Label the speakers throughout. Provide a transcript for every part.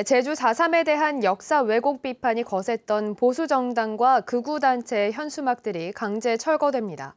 Speaker 1: 네, 제주 4.3에 대한 역사 왜곡 비판이 거셌던 보수 정당과 극우 단체의 현수막들이 강제 철거됩니다.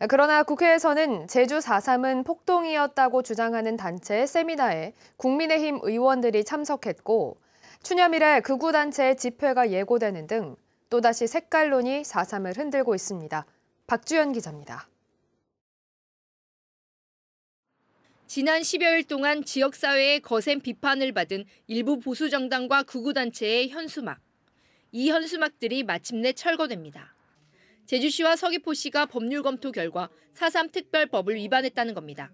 Speaker 1: 네, 그러나 국회에서는 제주 4.3은 폭동이었다고 주장하는 단체의 세미나에 국민의힘 의원들이 참석했고 추념일에 극우 단체의 집회가 예고되는 등 또다시 색깔론이 4.3을 흔들고 있습니다. 박주연 기자입니다.
Speaker 2: 지난 10여일 동안 지역사회의 거센 비판을 받은 일부 보수정당과 구구단체의 현수막. 이 현수막들이 마침내 철거됩니다. 제주시와 서귀포시가 법률 검토 결과 4.3 특별법을 위반했다는 겁니다.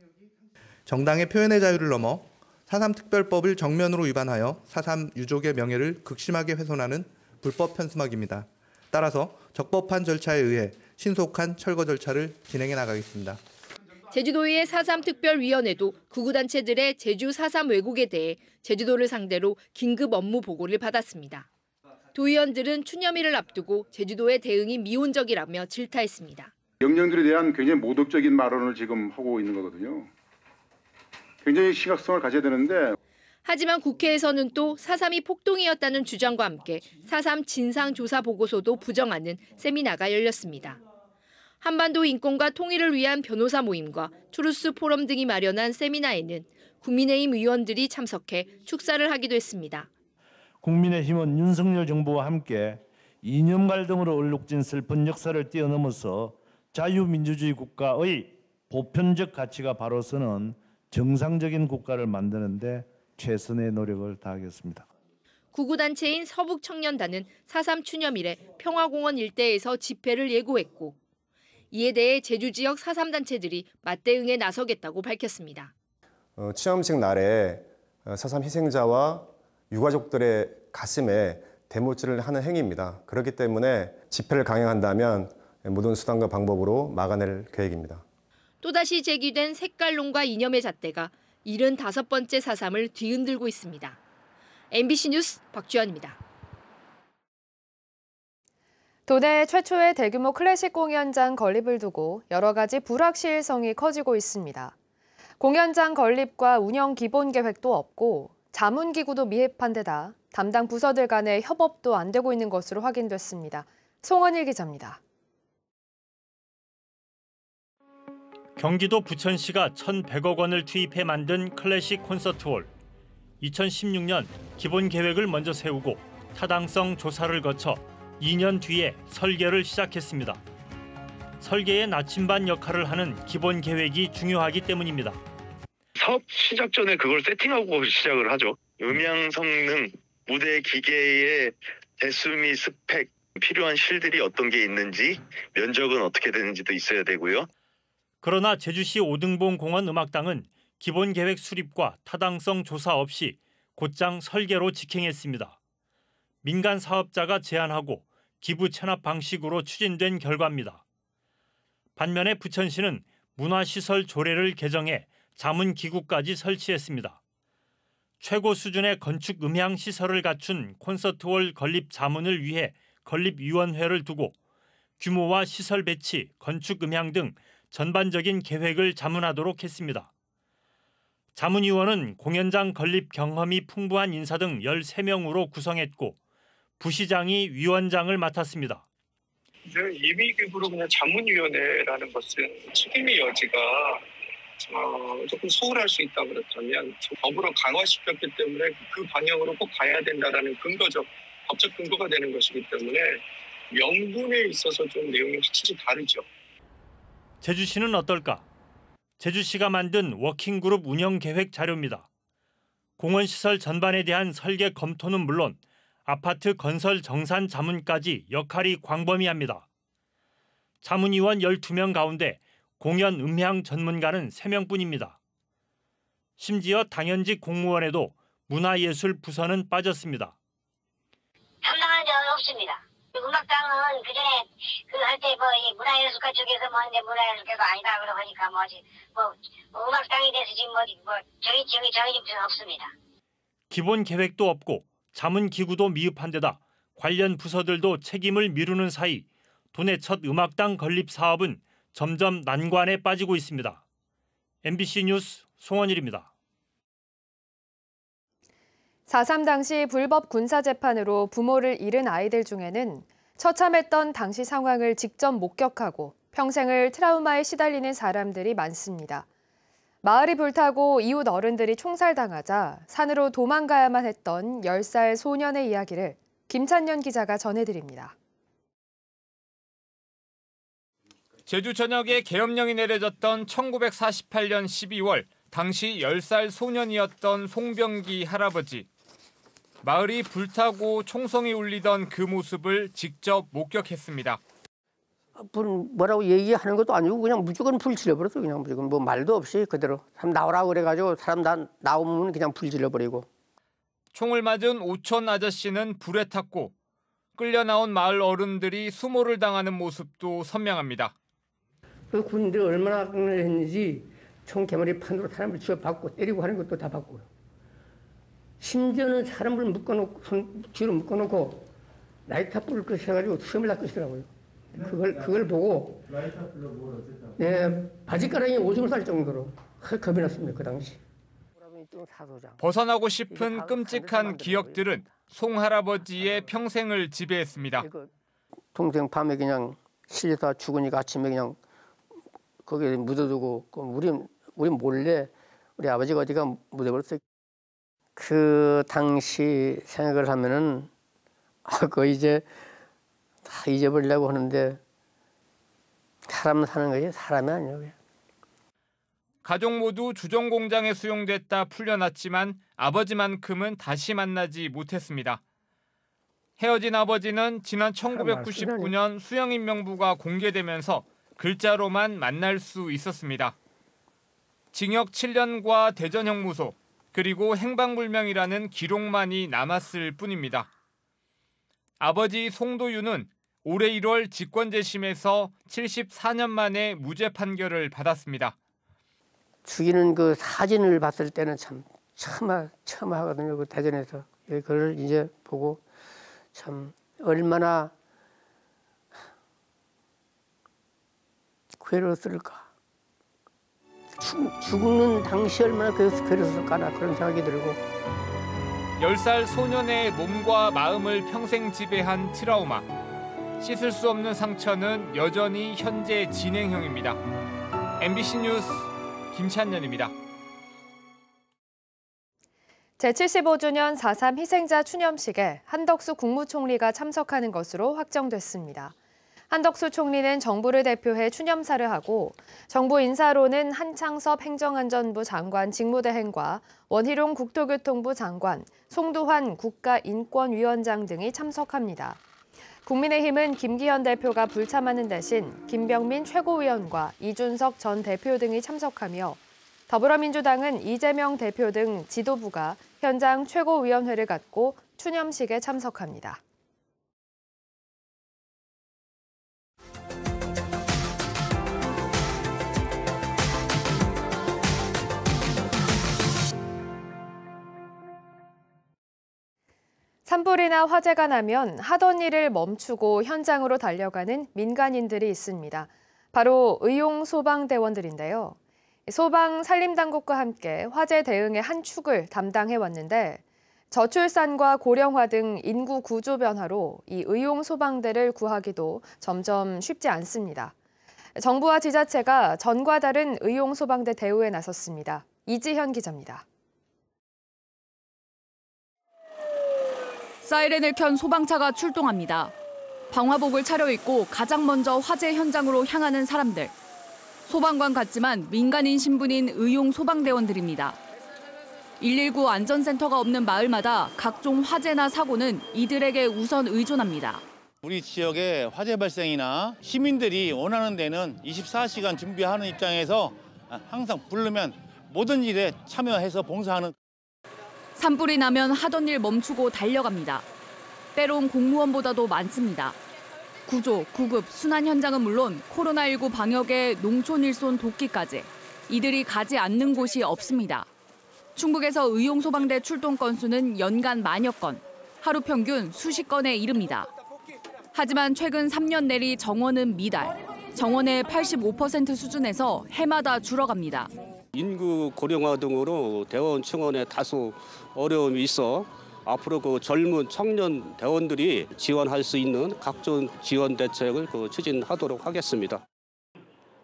Speaker 3: 정당의 표현의 자유를 넘어 4.3 특별법을 정면으로 위반하여 4.3 유족의 명예를 극심하게 훼손하는 불법 현수막입니다. 따라서 적법한 절차에 의해 신속한 철거 절차를 진행해 나가겠습니다.
Speaker 2: 제주도의 4.3 특별위원회도 구구단체들의 제주 4.3 왜곡에 대해 제주도를 상대로 긴급 업무 보고를 받았습니다. 도의원들은 추념일을 앞두고 제주도의 대응이 미온적이라며 질타했습니다. 영령들에 대한 굉장히 모독적인 말언을 지금 하고 있는 거거든요. 굉장히 심각성을 가져야 되는데 하지만 국회에서는 또 4.3이 폭동이었다는 주장과 함께 4.3 진상조사 보고서도 부정하는 세미나가 열렸습니다. 한반도 인권과 통일을 위한 변호사 모임과 트루스 포럼 등이 마련한 세미나에는 국민의힘 의원들이 참석해 축사를 하기도 했습니다.
Speaker 4: 국민의힘은 윤석열 정부와 함께 이념 갈등으로 얼룩진 슬픈 역사를 뛰어넘어서 자유민주주의 국가의 보편적 가치가 바로서는 정상적인 국가를 만드는데 최선의 노력을 다하겠습니다.
Speaker 2: 구구단체인 서북청년단은 4.3 추념일에 평화공원 일대에서 집회를 예고했고 이에 대해 제주 지역 4.3단체들이 맞대응에 나서겠다고 밝혔습니다.
Speaker 3: 어, 취암식 날에 4.3 어, 희생자와 유가족들의 가슴에 대못질을 하는 행위입니다. 그렇기 때문에 집회를 강행한다면 모든 수단과 방법으로 막아낼 계획입니다.
Speaker 2: 또다시 제기된 색깔론과 이념의 잣대가 75번째 사삼을 뒤흔들고 있습니다. MBC 뉴스 박주현입니다.
Speaker 1: 도내 최초의 대규모 클래식 공연장 건립을 두고 여러 가지 불확실성이 커지고 있습니다. 공연장 건립과 운영 기본 계획도 없고 자문기구도 미흡한 데다 담당 부서들 간의 협업도 안 되고 있는 것으로 확인됐습니다. 송원일 기자입니다.
Speaker 4: 경기도 부천시가 1,100억 원을 투입해 만든 클래식 콘서트홀. 2016년 기본 계획을 먼저 세우고 타당성 조사를 거쳐 2년 뒤에 설계를 시작했습니다. 설계의 나침반 역할을 하는 기본 계획이 중요하기 때문입니다. 사업 시작 전에 그걸 세팅하고 시작을 하죠. 음향 성능, 무대 기계의 대수 미 스펙, 필요한 실들이 어떤 게 있는지, 면적은 어떻게 되는지도 있어야 되고요. 그러나 제주시 오등봉 공원 음악당은 기본 계획 수립과 타당성 조사 없이 곧장 설계로 직행했습니다. 민간 사업자가 제안하고 기부 체납 방식으로 추진된 결과입니다. 반면에 부천시는 문화시설 조례를 개정해 자문기구까지 설치했습니다. 최고 수준의 건축 음향 시설을 갖춘 콘서트홀 건립 자문을 위해 건립위원회를 두고 규모와 시설 배치, 건축 음향 등 전반적인 계획을 자문하도록 했습니다. 자문위원은 공연장 건립 경험이 풍부한 인사 등 13명으로 구성했고 부시장이 위원장을 맡았습니다.
Speaker 3: 임의규부로 그냥 자문위원회라는 것은 책임의 여지가
Speaker 5: 어, 조금 소홀할 수 있다 그렇다면 법으로 강화시켰기 때문에 그 방향으로 꼭 가야 된다라는 근거적 법적 근거가 되는 것이기 때문에 명분에 있어서 좀 내용이 확실히 다르죠.
Speaker 4: 제주시는 어떨까? 제주시가 만든 워킹그룹 운영 계획 자료입니다. 공원시설 전반에 대한 설계 검토는 물론 아파트 건설 정산 자문까지 역할이 광범위합니다. 자문위원 12명 가운데 공연 음향 전문가는 3명뿐입니다. 심지어 당연직 공무원에도 문화예술 부서는 빠졌습니다.
Speaker 5: 담당한 적은 없습니다. 그 음악당은 그전에 그할때뭐 문화예술가 쪽에서 뭐 하는데 문화예술가도 아니다 그러니까뭐 뭐, 음악당에 대해서 지금 뭐, 뭐 정의 정의 정의 없습니다.
Speaker 4: 기본 계획도 없고 자문 기구도 미흡한 데다 관련 부서들도 책임을 미루는 사이 도내 첫 음악당 건립 사업은 점점 난관에 빠지고 있습니다. MBC 뉴스 송원일입니다.
Speaker 1: 4.3 당시 불법 군사재판으로 부모를 잃은 아이들 중에는 처참했던 당시 상황을 직접 목격하고 평생을 트라우마에 시달리는 사람들이 많습니다. 마을이 불타고 이웃 어른들이 총살당하자 산으로 도망가야만 했던 10살 소년의 이야기를 김찬년 기자가 전해드립니다.
Speaker 3: 제주 전역에 계엄령이 내려졌던 1948년 12월 당시 10살 소년이었던 송병기 할아버지. 마을이 불타고 총성이 울리던 그 모습을 직접 목격했습니다.
Speaker 5: 뭐라고 얘기하는 것도 아니고 그냥 무조건 불 질러버렸어 그냥 무조건 뭐 말도 없이 그대로 사람 나오라고 그래가지고 사람 다 나오면 그냥 불 질러버리고
Speaker 3: 총을 맞은 오천 아저씨는 불에 탔고 끌려 나온 마을 어른들이 수모를 당하는 모습도 선명합니다.
Speaker 5: 그군인 얼마나 했는지 총 개머리 판으로 사람을 쥐어박고 때리고 하는 것도 다봤고 심지어는 사람을 묶어놓고 뒤로 묶어놓고 라이터 불을 끄셔가지고 수을 낚으시더라고요. 그걸 그걸 보고 네, 바지가랑이 오줌을 쌀 정도로 겁이 났습니다. 그 당시.
Speaker 3: 벗어나고 싶은 끔찍한 기억들은 송 할아버지의 평생을 지배했습니다.
Speaker 5: 동생 밤에 그냥 실려다 죽으니까 아침에 그냥 거기에 묻어두고 그 우리 우리 몰래 우리 아버지가 어디가 묻어버렸어요. 그 당시 생각을 하면은 아그 이제 다 잊어버리려고 하는데 사람 사는 거지 사람이 아니에요. 가족
Speaker 3: 모두 주정 공장에 수용됐다 풀려났지만 아버지만큼은 다시 만나지 못했습니다. 헤어진 아버지는 지난 1999년 수영 인명부가 공개되면서 글자로만 만날 수 있었습니다. 징역 7년과 대전형무소 그리고 행방불명이라는 기록만이 남았을 뿐입니다. 아버지 송도윤은 올해 1월 직권재심에서 74년 만에 무죄 판결을 받았습니다.
Speaker 5: 죽이는 그 사진을 봤을 때는 참 처음, 처음 하거든요. 그 대전에서. 예, 그걸 이제 보고 참 얼마나 괴로웠을까. 죽, 는 당시 얼마나 괴로웠을까나 그런 생각이 들고.
Speaker 3: 10살 소년의 몸과 마음을 평생 지배한 트라우마. 씻을 수 없는 상처는 여전히 현재 진행형입니다. MBC 뉴스 김찬년입니다.
Speaker 1: 제75주년 4.3 희생자 추념식에 한덕수 국무총리가 참석하는 것으로 확정됐습니다. 한덕수 총리는 정부를 대표해 추념사를 하고 정부 인사로는 한창섭 행정안전부 장관 직무대행과 원희룡 국토교통부 장관, 송도환 국가인권위원장 등이 참석합니다. 국민의힘은 김기현 대표가 불참하는 대신 김병민 최고위원과 이준석 전 대표 등이 참석하며 더불어민주당은 이재명 대표 등 지도부가 현장 최고위원회를 갖고 추념식에 참석합니다. 산불이나 화재가 나면 하던 일을 멈추고 현장으로 달려가는 민간인들이 있습니다. 바로 의용 소방대원들인데요. 소방 산림당국과 함께 화재 대응의 한 축을 담당해 왔는데 저출산과 고령화 등 인구 구조 변화로 이 의용 소방대를 구하기도 점점 쉽지 않습니다. 정부와 지자체가 전과 다른 의용 소방대 대우에 나섰습니다. 이지현 기자입니다.
Speaker 6: 사이렌을 켠 소방차가 출동합니다. 방화복을 차려입고 가장 먼저 화재 현장으로 향하는 사람들. 소방관 같지만 민간인 신분인 의용 소방대원들입니다. 119 안전센터가 없는 마을마다 각종 화재나 사고는 이들에게 우선 의존합니다.
Speaker 4: 우리 지역의 화재 발생이나 시민들이 원하는 데는 24시간 준비하는 입장에서 항상 부르면 모든 일에 참여해서 봉사하는
Speaker 6: 산불이 나면 하던 일 멈추고 달려갑니다. 때론 공무원보다도 많습니다. 구조, 구급, 순환 현장은 물론 코로나19 방역에 농촌 일손 돕기까지 이들이 가지 않는 곳이 없습니다. 충북에서 의용소방대 출동 건수는 연간 만여 건, 하루 평균 수십 건에 이릅니다. 하지만 최근 3년 내리 정원은 미달, 정원의 85% 수준에서 해마다 줄어갑니다.
Speaker 4: 인구 고령화 등으로 대원 충원에 다소 어려움이 있어 앞으로 그 젊은 청년 대원들이 지원할 수 있는 각종 지원 대책을 그 추진하도록 하겠습니다.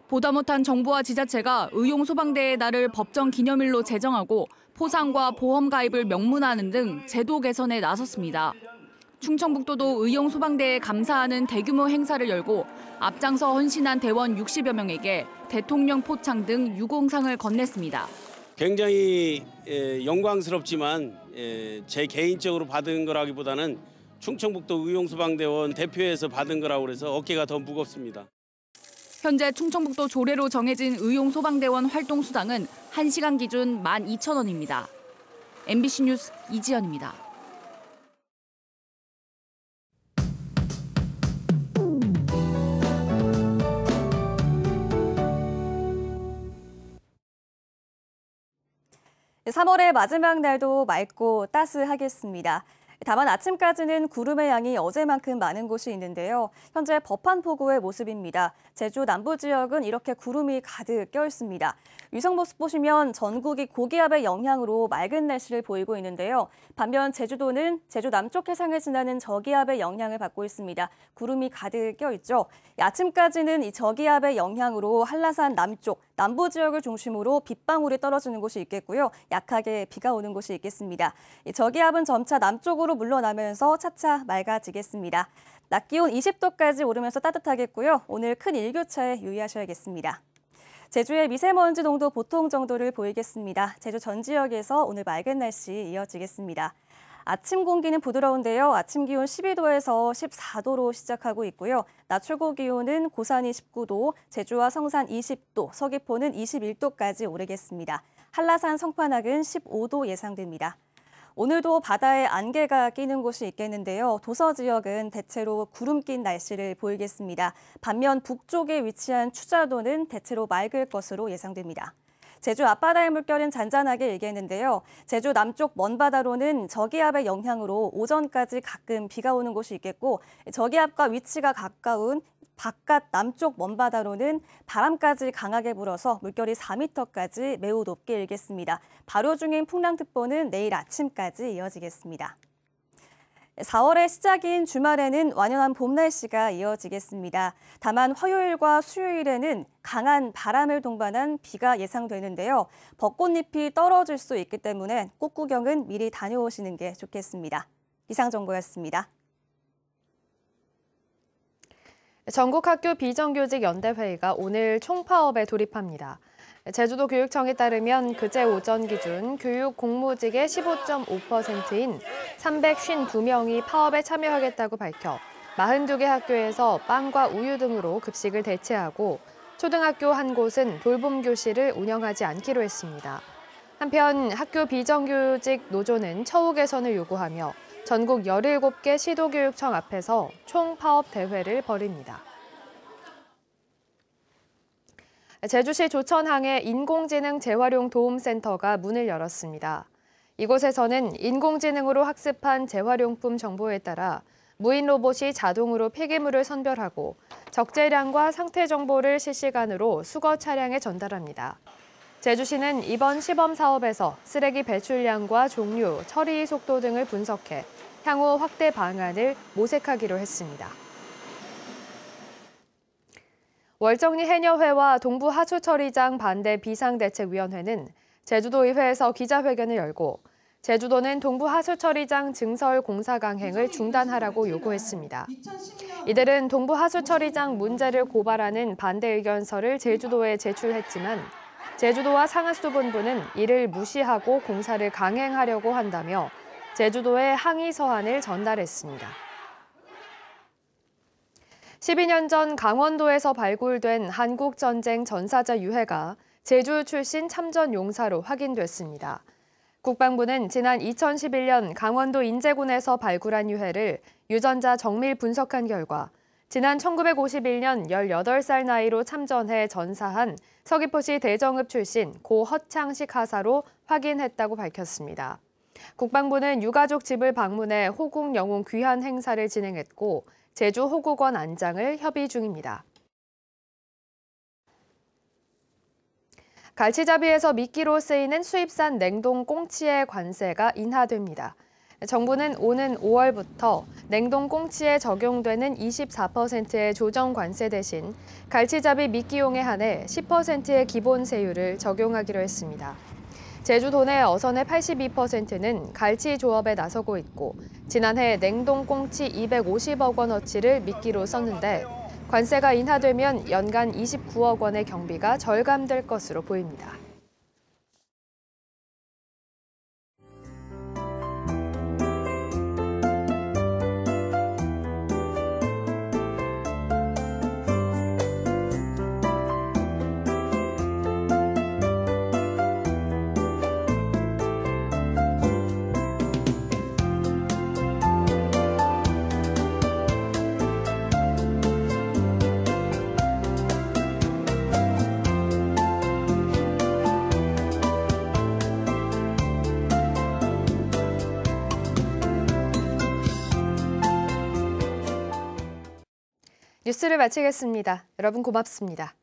Speaker 6: 보다 못한 정부와 지자체가 의용 소방대의 날을 법정 기념일로 제정하고 포상과 보험 가입을 명문화하는 등 제도 개선에 나섰습니다. 충청북도도 의용 소방대에 감사하는 대규모 행사를 열고 앞장서 헌신한 대원 60여 명에게 대통령 포창 등 유공상을 건넸습니다.
Speaker 4: 굉장히 예, 영광스럽지만 예, 제 개인적으로 받은 거라기보다는 충청북도 의용 소방대원 대표에서 받은 거라고 그래서 어깨가 더 무겁습니다.
Speaker 6: 현재 충청북도 조례로 정해진 의용 소방대원 활동 수당은 1시간 기준 12,000원입니다. MBC 뉴스 이지연입니다.
Speaker 7: 3월의 마지막 날도 맑고 따스하겠습니다. 다만 아침까지는 구름의 양이 어제만큼 많은 곳이 있는데요. 현재 법한포구의 모습입니다. 제주 남부 지역은 이렇게 구름이 가득 껴있습니다. 위성 모습 보시면 전국이 고기압의 영향으로 맑은 날씨를 보이고 있는데요. 반면 제주도는 제주 남쪽 해상을 지나는 저기압의 영향을 받고 있습니다. 구름이 가득 껴있죠. 아침까지는 이 저기압의 영향으로 한라산 남쪽, 남부 지역을 중심으로 빗방울이 떨어지는 곳이 있겠고요. 약하게 비가 오는 곳이 있겠습니다. 이 저기압은 점차 남쪽으로 밖으로 물러나면서 차차 맑아지겠습니다. 낮 기온 20도까지 오르면서 따뜻하겠고요. 오늘 큰 일교차에 유의하셔야겠습니다. 제주의 미세먼지 농도 보통 정도를 보이겠습니다. 제주 전 지역에서 오늘 맑은 날씨 이어지겠습니다. 아침 공기는 부드러운데요. 아침 기온 12도에서 14도로 시작하고 있고요. 낮 최고 기온은 고산이 19도, 제주와 성산 20도, 서귀포는 21도까지 오르겠습니다. 한라산 성판악은 15도 예상됩니다. 오늘도 바다에 안개가 끼는 곳이 있겠는데요. 도서 지역은 대체로 구름 낀 날씨를 보이겠습니다. 반면 북쪽에 위치한 추자도는 대체로 맑을 것으로 예상됩니다. 제주 앞바다의 물결은 잔잔하게 일겠는데요. 제주 남쪽 먼 바다로는 저기압의 영향으로 오전까지 가끔 비가 오는 곳이 있겠고 저기압과 위치가 가까운 바깥 남쪽 먼바다로는 바람까지 강하게 불어서 물결이 4m까지 매우 높게 일겠습니다. 발효 중인 풍랑특보는 내일 아침까지 이어지겠습니다. 4월의 시작인 주말에는 완연한 봄 날씨가 이어지겠습니다. 다만 화요일과 수요일에는 강한 바람을 동반한 비가 예상되는데요. 벚꽃잎이 떨어질 수 있기 때문에 꽃 구경은 미리 다녀오시는 게 좋겠습니다.
Speaker 1: 이상 정보였습니다. 전국학교 비정규직 연대회의가 오늘 총파업에 돌입합니다. 제주도 교육청에 따르면 그제 오전 기준 교육 공무직의 15.5%인 352명이 파업에 참여하겠다고 밝혀 42개 학교에서 빵과 우유 등으로 급식을 대체하고 초등학교 한 곳은 돌봄 교실을 운영하지 않기로 했습니다. 한편 학교 비정규직 노조는 처우 개선을 요구하며 전국 17개 시도교육청 앞에서 총파업 대회를 벌입니다. 제주시 조천항의 인공지능 재활용 도움센터가 문을 열었습니다. 이곳에서는 인공지능으로 학습한 재활용품 정보에 따라 무인 로봇이 자동으로 폐기물을 선별하고 적재량과 상태 정보를 실시간으로 수거 차량에 전달합니다. 제주시는 이번 시범 사업에서 쓰레기 배출량과 종류, 처리 속도 등을 분석해 향후 확대 방안을 모색하기로 했습니다. 월정리 해녀회와 동부 하수처리장 반대 비상대책위원회는 제주도의회에서 기자회견을 열고 제주도는 동부 하수처리장 증설 공사 강행을 중단하라고 요구했습니다. 이들은 동부 하수처리장 문제를 고발하는 반대 의견서를 제주도에 제출했지만 제주도와 상하수본부는 도 이를 무시하고 공사를 강행하려고 한다며 제주도에 항의 서한을 전달했습니다. 12년 전 강원도에서 발굴된 한국전쟁 전사자 유해가 제주 출신 참전 용사로 확인됐습니다. 국방부는 지난 2011년 강원도 인제군에서 발굴한 유해를 유전자 정밀 분석한 결과 지난 1951년 18살 나이로 참전해 전사한 서귀포시 대정읍 출신 고 허창식 하사로 확인했다고 밝혔습니다. 국방부는 유가족 집을 방문해 호국 영웅 귀환 행사를 진행했고 제주 호국원 안장을 협의 중입니다. 갈치잡이에서 미끼로 쓰이는 수입산 냉동 꽁치의 관세가 인하됩니다. 정부는 오는 5월부터 냉동 꽁치에 적용되는 24%의 조정 관세 대신 갈치잡이 미끼용에 한해 10%의 기본 세율을 적용하기로 했습니다. 제주도 내 어선의 82%는 갈치 조업에 나서고 있고 지난해 냉동 꽁치 250억 원어치를 미끼로 썼는데 관세가 인하되면 연간 29억 원의 경비가 절감될 것으로 보입니다. 뉴스를 마치겠습니다. 여러분 고맙습니다.